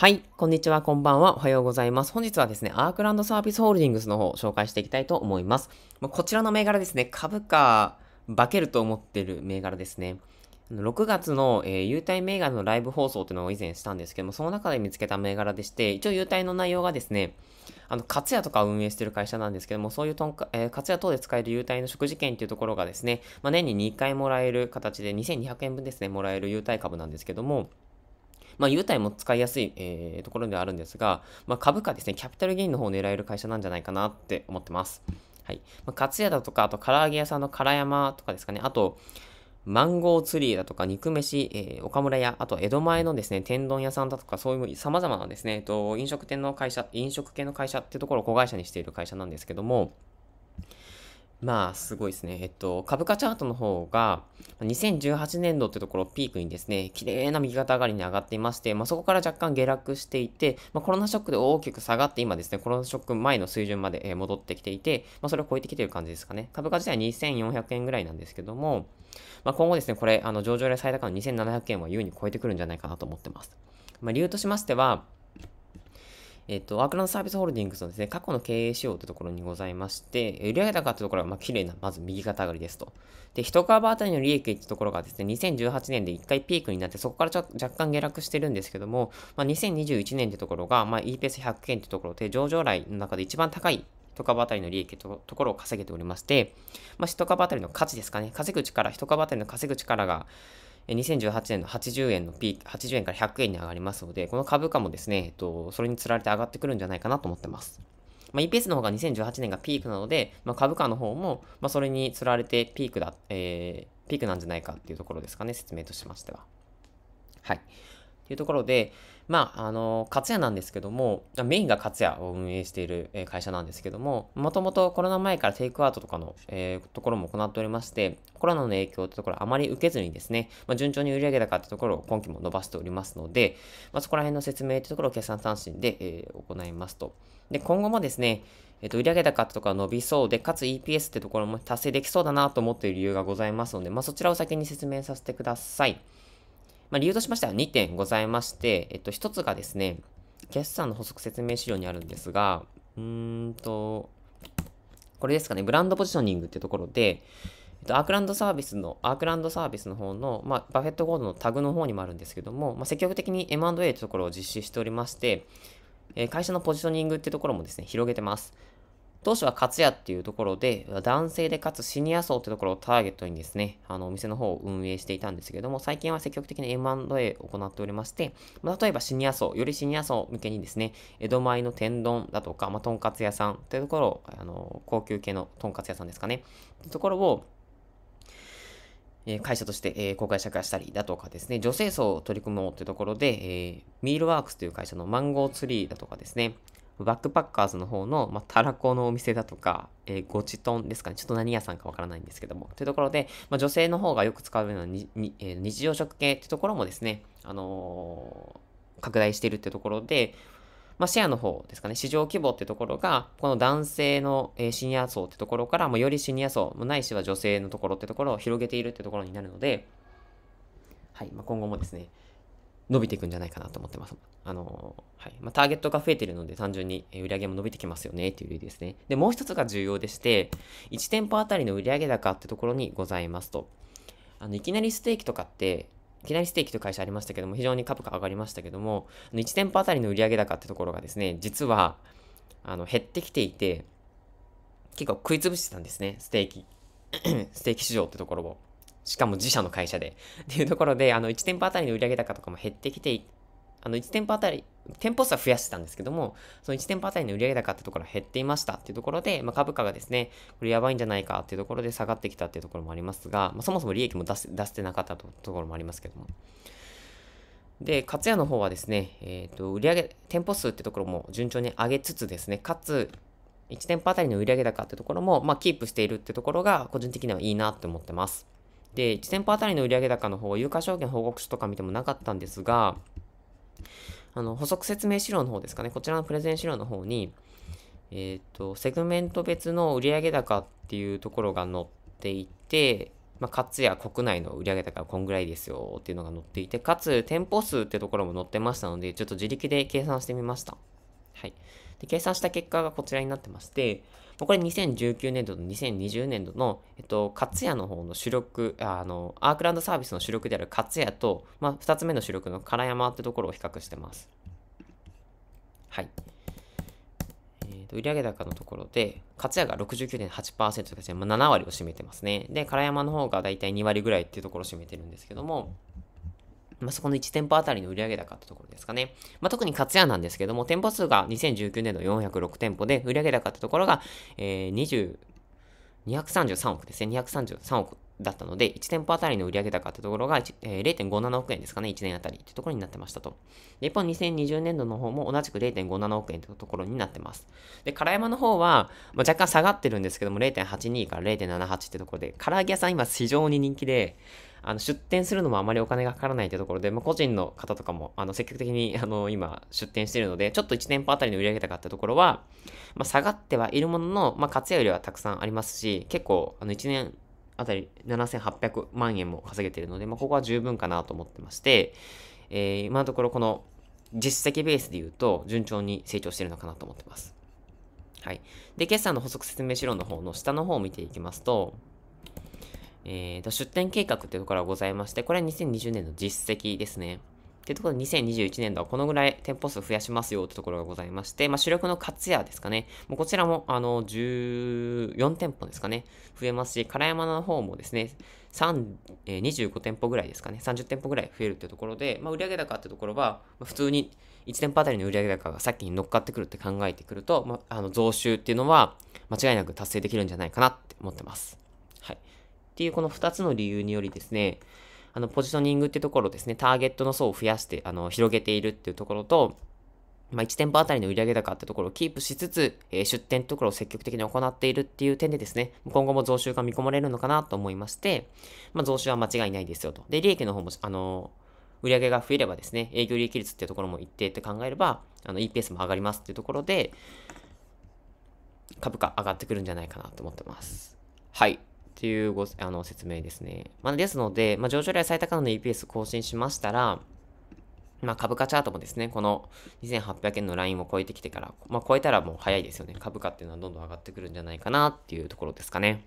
はい。こんにちは、こんばんは。おはようございます。本日はですね、アークランドサービスホールディングスの方を紹介していきたいと思います。こちらの銘柄ですね、株価、化けると思ってる銘柄ですね。6月の、えー、優待銘柄のライブ放送というのを以前したんですけども、その中で見つけた銘柄でして、一応優待の内容がですね、あの、かつやとか運営してる会社なんですけども、そういうとんか、えー、かつや等で使える優待の食事券っていうところがですね、まあ、年に2回もらえる形で2200円分ですね、もらえる優待株なんですけども、まあ、優待も使いやすい、えー、ところではあるんですが、まあ、株価ですね、キャピタルゲインの方を狙える会社なんじゃないかなって思ってます。はい。まあ、カツヤだとか、あと唐揚げ屋さんの唐山とかですかね、あと、マンゴーツリーだとか、肉飯、えー、岡村屋、あと江戸前のですね、天丼屋さんだとか、そういう様々なですね、えっと、飲食店の会社、飲食系の会社っていうところを子会社にしている会社なんですけども、まあ、すごいですね。えっと、株価チャートの方が、2018年度ってところをピークにですね、綺麗な右肩上がりに上がっていまして、まあ、そこから若干下落していて、まあ、コロナショックで大きく下がって、今ですね、コロナショック前の水準まで戻ってきていて、まあ、それを超えてきている感じですかね。株価自体は2400円ぐらいなんですけども、まあ、今後ですね、これ、あの上場で最高の2700円は優に超えてくるんじゃないかなと思ってます。まあ、理由としましては、えっと、ワークランドサービスホールディングスのですね、過去の経営仕様というところにございまして、売上高というところが、まあ、綺麗な、まず右肩上がりですと。で、1株当たりの利益というところがですね、2018年で1回ピークになって、そこから若干下落してるんですけども、まあ、2021年というところが、まあ、e p s 100件というところで、上場来の中で一番高い1株当たりの利益とところを稼げておりまして、まあ、1株当たりの価値ですかね、稼ぐ力、1株当たりの稼ぐ力が、2018年の80円のピーク、80円から100円に上がりますので、この株価もですね、えっと、それにつられて上がってくるんじゃないかなと思ってます。まあ、EPS の方が2018年がピークなので、まあ、株価の方も、まあ、それにつられてピークだ、えー、ピークなんじゃないかっていうところですかね、説明としましては。はい。というところで、まあ、あの、カツヤなんですけども、メインがカツヤを運営している会社なんですけども、もともとコロナ前からテイクアウトとかの、えー、ところも行っておりまして、コロナの影響ってところあまり受けずにですね、まあ、順調に売上高ってところを今期も伸ばしておりますので、まあ、そこら辺の説明ってところを決算単身で、えー、行いますと。で、今後もですね、えっ、と、売上高とか伸びそうで、かつ EPS ってところも達成できそうだなと思っている理由がございますので、まあ、そちらを先に説明させてください。まあ、理由としましては2点ございまして、えっと、1つがですね、決算の補足説明資料にあるんですが、うーんと、これですかね、ブランドポジショニングっていうところで、えっと、アークランドサービスの、アークランドサービスの方の、まあ、バフェットゴールドのタグの方にもあるんですけども、まあ、積極的に M&A というところを実施しておりまして、えー、会社のポジショニングっていうところもですね、広げてます。当初は勝ツ屋っていうところで、男性でかつシニア層ってところをターゲットにですね、あの、お店の方を運営していたんですけども、最近は積極的に M&A を行っておりまして、ま例えばシニア層、よりシニア層向けにですね、江戸前の天丼だとか、まあ、とんかつ屋さんというところを、あの、高級系のとんかつ屋さんですかね、っところを、え会社として、え公開社会したりだとかですね、女性層を取り組もうというところで、えー、ミールワークスという会社のマンゴーツリーだとかですね、バックパッカーズの方の、まあ、たらこのお店だとか、えー、ごちとんですかね。ちょっと何屋さんかわからないんですけども。というところで、まあ、女性の方がよく使うようなにに、えー、日常食系ってところもですね、あのー、拡大しているってところで、まあ、シェアの方ですかね、市場規模ってところが、この男性の、えシニア層ってところから、よりシニア層、ないしは女性のところってところを広げているってところになるので、はい、まあ、今後もですね、伸びていくんじゃないかなと思ってます。あのー、はい。まあ、ターゲットが増えてるので、単純に売上も伸びてきますよね、という理由ですね。で、もう一つが重要でして、1店舗あたりの売上高ってところにございますと。あの、いきなりステーキとかって、いきなりステーキという会社ありましたけども、非常に株価上がりましたけども、1店舗あたりの売上高ってところがですね、実は、あの、減ってきていて、結構食い潰してたんですね、ステーキ、ステーキ市場ってところを。しかも自社の会社で。っていうところで、あの、1店舗あたりの売上高とかも減ってきて、あの、1店舗あたり、店舗数は増やしてたんですけども、その1店舗あたりの売上高ってところは減っていましたっていうところで、まあ、株価がですね、これやばいんじゃないかっていうところで下がってきたっていうところもありますが、まあ、そもそも利益も出せ出せてなかったとところもありますけども。で、勝谷の方はですね、えっ、ー、と、売上、店舗数ってところも順調に上げつつですね、かつ、1店舗あたりの売上高ってところも、まあ、キープしているってところが、個人的にはいいなって思ってます。で、1店舗あたりの売上高の方、有価証券報告書とか見てもなかったんですが、あの、補足説明資料の方ですかね、こちらのプレゼン資料の方に、えっ、ー、と、セグメント別の売上高っていうところが載っていて、まあ、かつや国内の売上高はこんぐらいですよっていうのが載っていて、かつ店舗数ってところも載ってましたので、ちょっと自力で計算してみました。はい。で、計算した結果がこちらになってまして、これ2019年度と2020年度の、えっと、カツヤの方の主力、あの、アークランドサービスの主力であるカツヤと、まあ、2つ目の主力の金山ってところを比較してます。はい。と売上高のところで、勝谷が69.8%という形で、まあ、7割を占めてますね。で、唐山の方がだいたい2割ぐらいっていうところを占めてるんですけども、まあ、そこの1店舗あたりの売上高ってところですかね。まあ、特にツヤなんですけども、店舗数が2019年度406店舗で、売上高ってところが、えー、20、233億ですね。233億だったので、1店舗あたりの売上高ってところが、えー、0.57億円ですかね、1年あたりってところになってましたと。で、一方2020年度の方も同じく0.57億円というところになってます。で、唐山の方は、まあ、若干下がってるんですけども、0.82から0.78ってところで、唐揚げ屋さん今非常に人気で、あの出店するのもあまりお金がかからないというところで、まあ、個人の方とかもあの積極的にあの今出店しているので、ちょっと1店舗あたりの売り上げ高ってところは、まあ、下がってはいるものの、まあ、活用量はたくさんありますし、結構あの1年あたり7800万円も稼げているので、まあ、ここは十分かなと思ってまして、えー、今のところこの実績ベースで言うと順調に成長しているのかなと思ってます。はい。で、決算の補足説明資料の方の下の方を見ていきますと、えー、と出店計画というところがございまして、これは2020年の実績ですね。ていうところで2021年度はこのぐらい店舗数増やしますよってところがございまして、まあ、主力の勝ツ屋ですかね。もうこちらも、あの、14店舗ですかね。増えますし、唐山の方もですね、3えー、25店舗ぐらいですかね、30店舗ぐらい増えるっていうところで、まあ、売上高ってところは、ま普通に1店舗あたりの売上高が先に乗っかってくるって考えてくると、まあ、あの増収っていうのは間違いなく達成できるんじゃないかなって思ってます。はい。っていうこの2つの理由によりですね、あの、ポジショニングってところですね、ターゲットの層を増やして、あの、広げているっていうところと、まあ、1店舗あたりの売上高ってところをキープしつつ、えー、出店ところを積極的に行っているっていう点でですね、今後も増収が見込まれるのかなと思いまして、まあ、増収は間違いないですよと。で、利益の方も、あの売上が増えればですね、営業利益率っていうところも一定って考えれば、あの、EPS も上がりますっていうところで、株価上がってくるんじゃないかなと思ってます。はい。っていうごあの説明ですね。まあ、ですので、まあ、上場来最高値の EPS 更新しましたら、まあ、株価チャートもですね、この2800円のラインを超えてきてから、まあ、超えたらもう早いですよね。株価っていうのはどんどん上がってくるんじゃないかなっていうところですかね。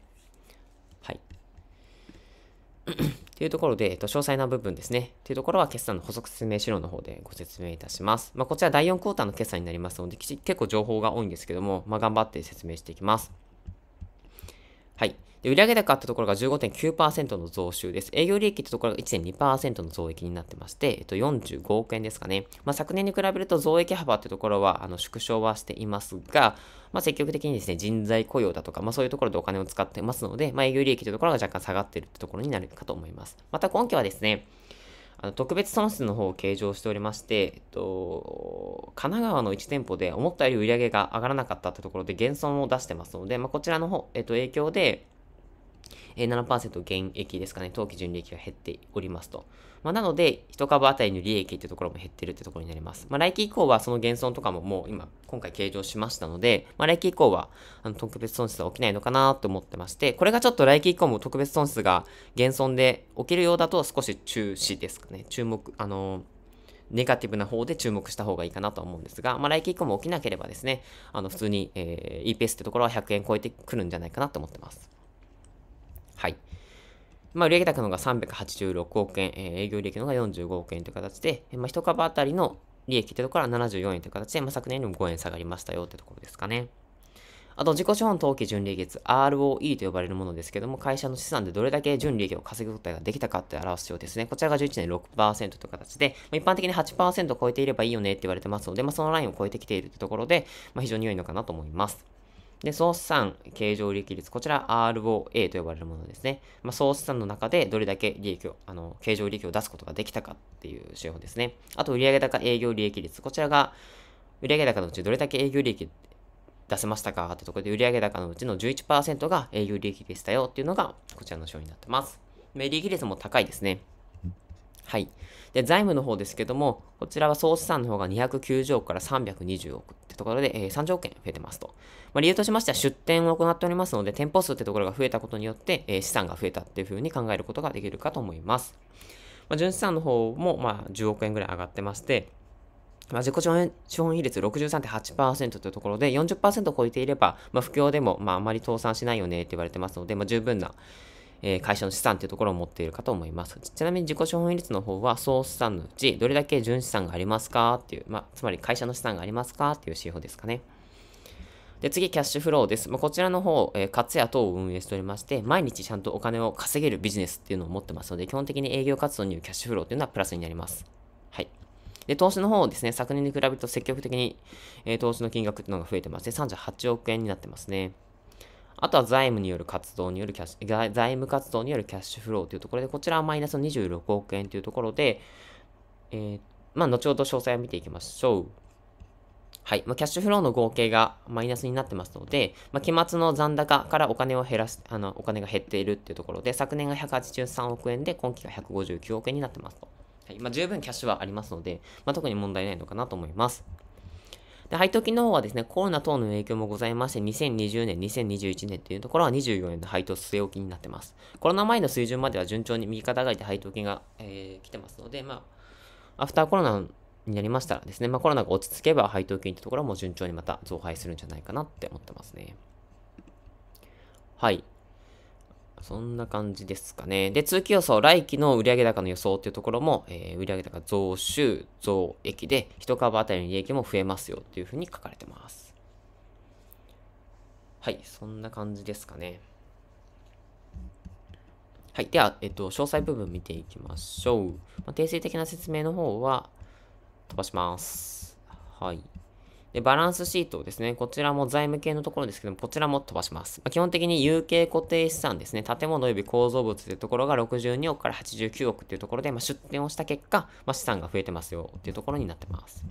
はい。と いうところで、えっと、詳細な部分ですね。というところは決算の補足説明資料の方でご説明いたします。まあ、こちら第4クォーターの決算になりますので、結構情報が多いんですけども、まあ、頑張って説明していきます。はい。で、売上高ってところが15.9%の増収です。営業利益ってところが1.2%の増益になってまして、えっと、45億円ですかね。まあ、昨年に比べると増益幅ってところは、あの、縮小はしていますが、まあ、積極的にですね、人材雇用だとか、まあ、そういうところでお金を使ってますので、まあ、営業利益ってところが若干下がってるってところになるかと思います。また今期はですね、あの特別損失の方を計上しておりまして、えっと、神奈川の1店舗で思ったより売り上げが上がらなかったってところで減損を出してますので、まあ、こちらの方、えっと、影響で、え7%減益ですかね、当期純利益が減っておりますと。まあ、なので、1株当たりの利益っていうところも減ってるってところになります。まあ、来期以降はその減損とかももう今、今回計上しましたので、まあ、来期以降は、あの、特別損失は起きないのかなと思ってまして、これがちょっと来期以降も特別損失が減損で起きるようだと少し注視ですかね。注目、あのーネガティブな方で注目した方がいいかなと思うんですが、まあ、来期以降も起きなければですね、あの普通に、えー、EPS ってところは100円超えてくるんじゃないかなと思ってます。はい。まあ、売上高のが386億円、えー、営業利益のが45億円という形で、まあ、1株当たりの利益というところは74円という形で、まあ、昨年よりも5円下がりましたよというところですかね。あと、自己資本当期純利益率 ROE と呼ばれるものですけども、会社の資産でどれだけ純利益を稼ぐことができたかって表すようですね。こちらが11.6%という形で、まあ、一般的に8%を超えていればいいよねって言われてますので、まあ、そのラインを超えてきているというところで、まあ、非常に良いのかなと思います。で、総資産経常利益率、こちら ROA と呼ばれるものですね。まあ、総資産の中でどれだけ利益を、あの、経常利益を出すことができたかっていう手法ですね。あと、売上高営業利益率、こちらが、売上高のうちどれだけ営業利益出せましたかってところで、売上高のうちの11%が営業利益でしたよっていうのが、こちらの商品になってます。利益率も高いですね。はい。で、財務の方ですけども、こちらは総資産の方が290億から320億ってところで、えー、3条件増えてますと。まあ、理由としましては出店を行っておりますので、店舗数ってところが増えたことによって、えー、資産が増えたっていうふうに考えることができるかと思います。まあ、純資産の方も、まあ、10億円ぐらい上がってまして、まあ、自己資本比率63.8%というところで40、40%を超えていれば、まあ、不況でも、まあ、あまり倒産しないよねって言われてますので、まあ、十分な、え会社の資産というところを持っているかと思います。ちなみに自己資本率の方は、総資産のうち、どれだけ純資産がありますかっていう、まあ、つまり会社の資産がありますかっていう指標ですかね。で、次、キャッシュフローです。まあ、こちらの方、えー、活や等を運営しておりまして、毎日ちゃんとお金を稼げるビジネスっていうのを持ってますので、基本的に営業活動によるキャッシュフローというのはプラスになります。はい。で、投資の方ですね、昨年に比べると積極的に、えー、投資の金額っていうのが増えてますて、38億円になってますね。あとは財務による活動によるキャッシュ、財務活動によるキャッシュフローというところで、こちらはマイナス26億円というところで、えー、まあ、後ほど詳細を見ていきましょう。はい。まあ、キャッシュフローの合計がマイナスになってますので、まあ、期末の残高からお金を減らす、あの、お金が減っているっていうところで、昨年が183億円で、今期が159億円になってますと。はい。まあ、十分キャッシュはありますので、まあ、特に問題ないのかなと思います。で、配当金の方はですね、コロナ等の影響もございまして、2020年、2021年というところは24年の配当据え置きになってます。コロナ前の水準までは順調に右肩上がりで配当金が、えー、来てますので、まあ、アフターコロナになりましたらですね、まあ、コロナが落ち着けば配当金というところも順調にまた増配するんじゃないかなって思ってますね。はい。そんな感じですかね。で、通期予想、来期の売上高の予想っていうところも、えー、売上高増収、増益で、1株当たりの利益も増えますよっていうふうに書かれてます。はい、そんな感じですかね。はい、では、えっと、詳細部分見ていきましょう。まあ、定性的な説明の方は飛ばします。はい。で、バランスシートですね。こちらも財務系のところですけども、こちらも飛ばします。まあ、基本的に有形固定資産ですね。建物及び構造物というところが62億から89億というところで、まあ、出店をした結果、まあ、資産が増えてますよというところになってます。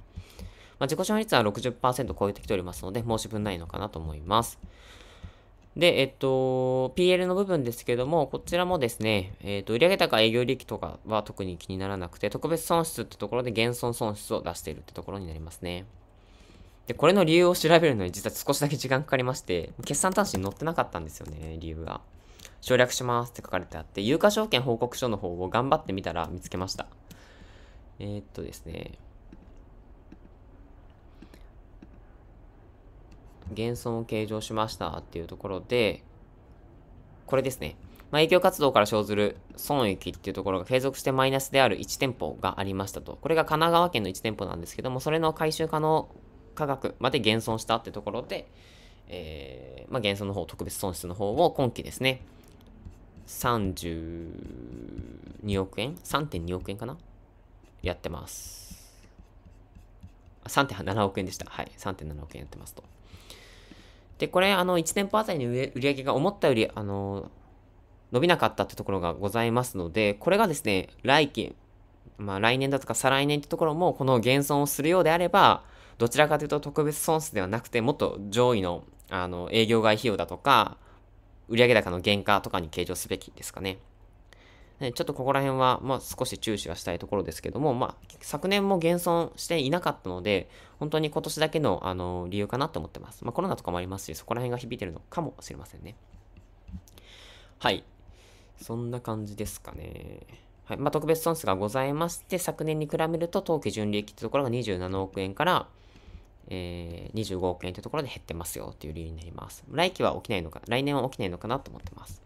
まあ、自己資本率は60%超えてきておりますので、申し分ないのかなと思います。で、えっと、PL の部分ですけども、こちらもですね、えっと、売上高営業利益とかは特に気にならなくて、特別損失ってところで減損損失を出しているってところになりますね。で、これの理由を調べるのに実は少しだけ時間かかりまして、決算端子に載ってなかったんですよね、理由が。省略しますって書かれてあって、有価証券報告書の方を頑張ってみたら見つけました。えー、っとですね。減損を計上しましたっていうところで、これですね。まあ、影響活動から生ずる損益っていうところが継続してマイナスである1店舗がありましたと。これが神奈川県の1店舗なんですけども、それの回収可能価格まで減損したってところで、えー、まあ、減損の方、特別損失の方を今期ですね、32億円 ?3.2 億円かなやってます。3.7億円でした。はい。3.7億円やってますと。で、これ、あの、1店舗あたりの売り上げが思ったより、あの、伸びなかったってところがございますので、これがですね、来期、まあ来年だとか再来年ってところも、この減損をするようであれば、どちらかというと特別損失ではなくて、もっと上位のあの営業外費用だとか、売上高の減価とかに計上すべきですかね。ちょっとここら辺は、まあ、少し注視はしたいところですけども、まあ、昨年も減損していなかったので、本当に今年だけのあの理由かなと思ってます。まあ、コロナとかもありますし、そこら辺が響いてるのかもしれませんね。はい。そんな感じですかね。はい。まあ、特別損失がございまして、昨年に比べると、当期純利益ってところが27億円から、えー、25億円というところで減ってますよという理由になります。来期は起きないのか、来年は起きないのかなと思ってます。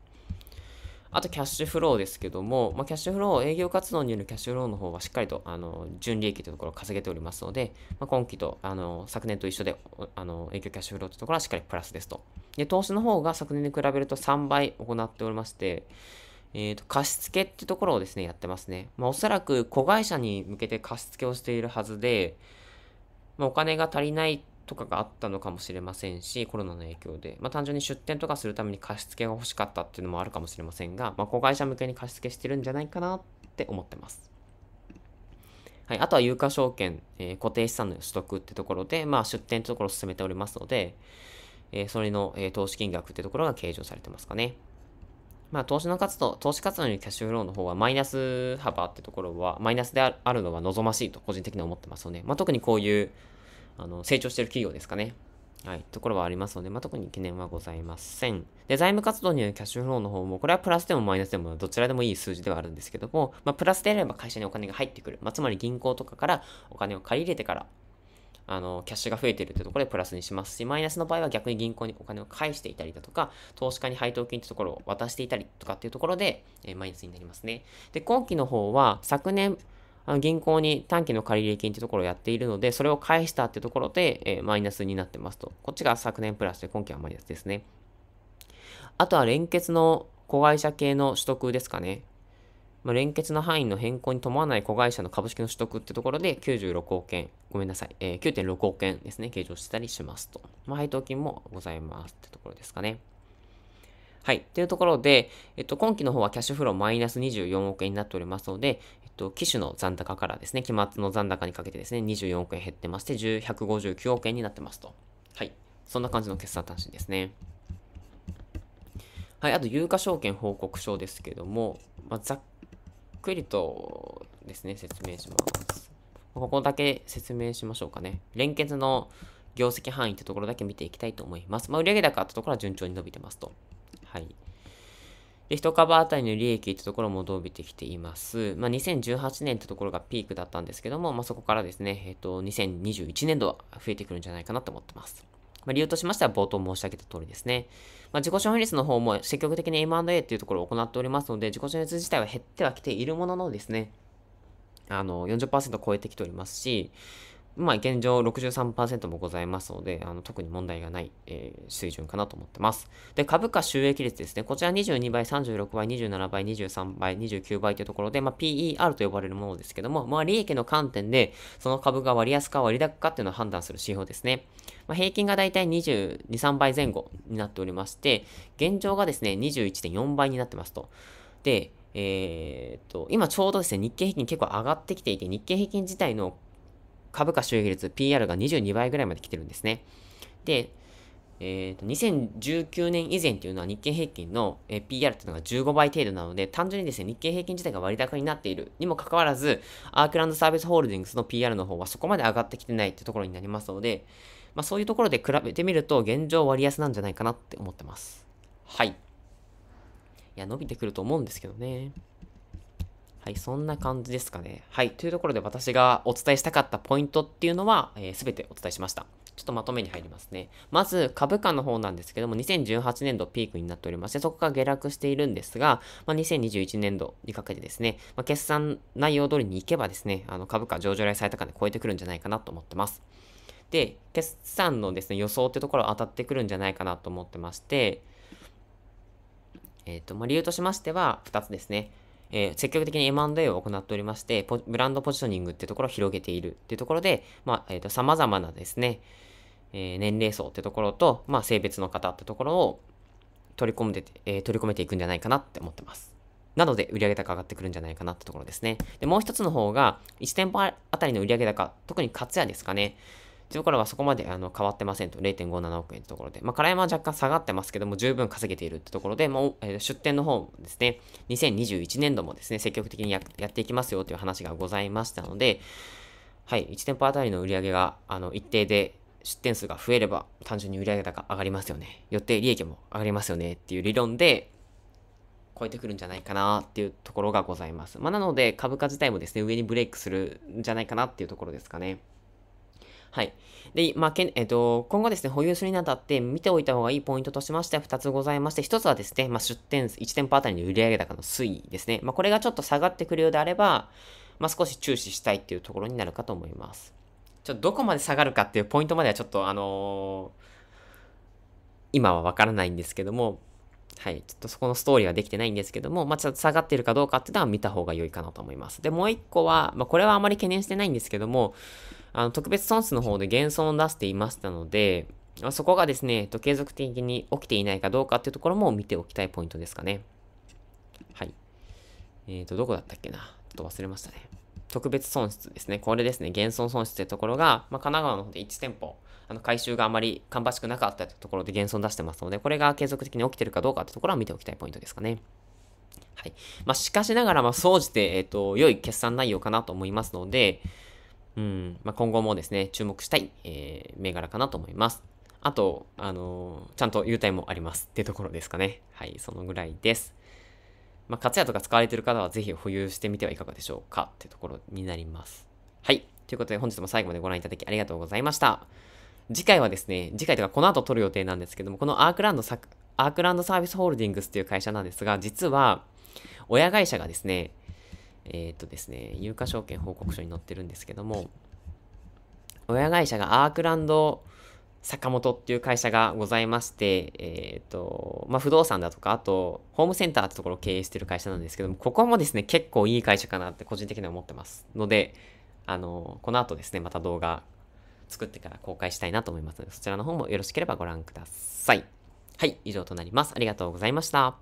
あとキャッシュフローですけども、まあ、キャッシュフロー、営業活動によるキャッシュフローの方はしっかりと、あの、純利益というところを稼げておりますので、まあ、今期と、あの、昨年と一緒で、あの、営業キャッシュフローというところはしっかりプラスですと。で、投資の方が昨年に比べると3倍行っておりまして、えっ、ー、と、貸付っていうところをですね、やってますね。まあ、おそらく子会社に向けて貸付をしているはずで、まあ、お金が足りないとかがあったのかもしれませんし、コロナの影響で、まあ、単純に出店とかするために貸付が欲しかったっていうのもあるかもしれませんが、まあ、子会社向けに貸付してるんじゃないかなって思ってます。はい、あとは有価証券、えー、固定資産の取得ってところで、まあ、出店ってところを進めておりますので、えー、それの、えー、投資金額ってところが計上されてますかね。まあ、投資の活動、投資活動にキャッシュフローの方はマイナス幅ってところは、マイナスであるのは望ましいと個人的には思ってますので、まあ、特にこういう、あの、成長してる企業ですかね。はい、ところはありますので、まあ、特に懸念はございません。で、財務活動によるキャッシュフローの方も、これはプラスでもマイナスでもどちらでもいい数字ではあるんですけども、まあ、プラスであれば会社にお金が入ってくる。まあ、つまり銀行とかからお金を借り入れてからあの、キャッシュが増えてるってところでプラスにしますし、マイナスの場合は逆に銀行にお金を返していたりだとか、投資家に配当金ってところを渡していたりとかっていうところで、えー、マイナスになりますね。で、今期の方は、昨年、あの銀行に短期の借入金ってところをやっているので、それを返したってところで、えー、マイナスになってますと。こっちが昨年プラスで、今期はマイナスですね。あとは連結の子会社系の取得ですかね。まあ、連結の範囲の変更に伴わない子会社の株式の取得ってところで96億円、ごめんなさい、えー、9.6億円ですね、計上してたりしますと。まあ、配当金もございますってところですかね。はい。というところで、えっと、今期の方はキャッシュフローマイナス24億円になっておりますので、えっと、機種の残高からですね、期末の残高にかけてですね、24億円減ってまして、159億円になってますと。はい。そんな感じの決算短信ですね。はい。あと、有価証券報告書ですけども、まあ、ざっくりとですね、説明します。ここだけ説明しましょうかね。連結の業績範囲というところだけ見ていきたいと思います。まあ、売上高ってところは順調に伸びてますと。はい。で、1株当たりの利益ってところも伸びてきています。まあ、2018年ってところがピークだったんですけども、まあ、そこからですね、えっ、と、2021年度は増えてくるんじゃないかなと思ってます。まあ、理由としましては冒頭申し上げた通りですね。まあ、自己処本率の方も積極的に M&A っていうところを行っておりますので、自己資本率自体は減ってはきているもののですね、あの40%超えてきておりますし、まあ、現状63%もございますので、あの特に問題がない、えー、水準かなと思ってます。で、株価収益率ですね。こちら22倍、36倍、27倍、23倍、29倍というところで、まあ、PER と呼ばれるものですけども、まあ、利益の観点で、その株が割安か割高かっていうのを判断する指標ですね。まあ、平均がだいたい22、3倍前後になっておりまして、現状がですね、21.4倍になってますと。で、えー、っと、今ちょうどですね、日経平均結構上がってきていて、日経平均自体の株価収益率 PR が22倍ぐらいまで来てるんですね。で、えー、と2019年以前というのは日経平均の PR というのが15倍程度なので、単純にですね、日経平均自体が割高になっているにもかかわらず、アークランドサービスホールディングスの PR の方はそこまで上がってきてないというところになりますので、まあ、そういうところで比べてみると、現状割安なんじゃないかなって思ってます。はい。いや、伸びてくると思うんですけどね。はい、そんな感じですかね。はい、というところで私がお伝えしたかったポイントっていうのは、えー、全てお伝えしました。ちょっとまとめに入りますね。まず、株価の方なんですけども、2018年度ピークになっておりまして、そこが下落しているんですが、まあ、2021年度にかけてですね、まあ、決算内容通りにいけばですね、あの株価上場来最高値超えてくるんじゃないかなと思ってます。で、決算のですね、予想ってところ当たってくるんじゃないかなと思ってまして、えっ、ー、と、まあ、理由としましては、2つですね。えー、積極的に M&A を行っておりまして、ブランドポジショニングっていうところを広げているっていうところで、まあ、えっ、ー、と、様々なですね、えー、年齢層ってところと、まあ、性別の方ってところを取り込んで、えー、取り込めていくんじゃないかなって思ってます。なので、売上高上がってくるんじゃないかなってところですね。で、もう一つの方が、1店舗あたりの売上高、特にツ屋ですかね。自分こらはそこまであの変わってませんと、0.57億円ところで、まあ、唐山は若干下がってますけども、十分稼げているってところで、もう、えー、出店の方もですね、2021年度もですね、積極的にやっていきますよという話がございましたので、はい、1店舗あたりの売り上げが、あの、一定で、出店数が増えれば、単純に売上高上がりますよね。よって利益も上がりますよねっていう理論で、超えてくるんじゃないかなっていうところがございます。まあ、なので株価自体もですね、上にブレイクするんじゃないかなっていうところですかね。はい。で、まあ、けえっ、と、今後ですね、保有するにあたって見ておいた方がいいポイントとしましては2つございまして、1つはですね、まあ、出店、1店舗あたりの売上高の推移ですね。まあ、これがちょっと下がってくるようであれば、まあ、少し注視したいっていうところになるかと思います。ちょっとどこまで下がるかっていうポイントまではちょっとあのー、今はわからないんですけども、はい、ちょっとそこのストーリーはできてないんですけども、まあ、ちょっと下がってるかどうかっていうのは見た方が良いかなと思います。で、もう一個は、まあ、これはあまり懸念してないんですけども、あの、特別損失の方で減損を出していましたので、そこがですね、継続的に起きていないかどうかっていうところも見ておきたいポイントですかね。はい。えっ、ー、と、どこだったっけなちょっと忘れましたね。特別損失ですね。これですね。減損損失というところが、まあ、神奈川の方で1店舗、あの回収があまり芳しくなかったというところで減損出してますので、これが継続的に起きてるかどうかというところは見ておきたいポイントですかね。はい。まあ、しかしながら、まあ、総じて、えっ、ー、と、良い決算内容かなと思いますので、うんまあ、今後もですね、注目したい、えー、銘柄かなと思います。あと、あのー、ちゃんと優待もありますってところですかね。はい、そのぐらいです。まあ、活屋とか使われている方はぜひ保有してみてはいかがでしょうかってところになります。はい。ということで本日も最後までご覧いただきありがとうございました。次回はですね、次回というかこの後撮る予定なんですけども、このアークランドサアークランドサービスホールディングスという会社なんですが、実は親会社がですね、えっ、ー、とですね、有価証券報告書に載ってるんですけども、親会社がアークランド坂本っていう会社がございまして、えっ、ー、と、まあ、不動産だとか、あと、ホームセンターってところを経営してる会社なんですけども、ここもですね、結構いい会社かなって個人的には思ってます。ので、あの、この後ですね、また動画作ってから公開したいなと思いますので、そちらの方もよろしければご覧ください。はい、以上となります。ありがとうございました。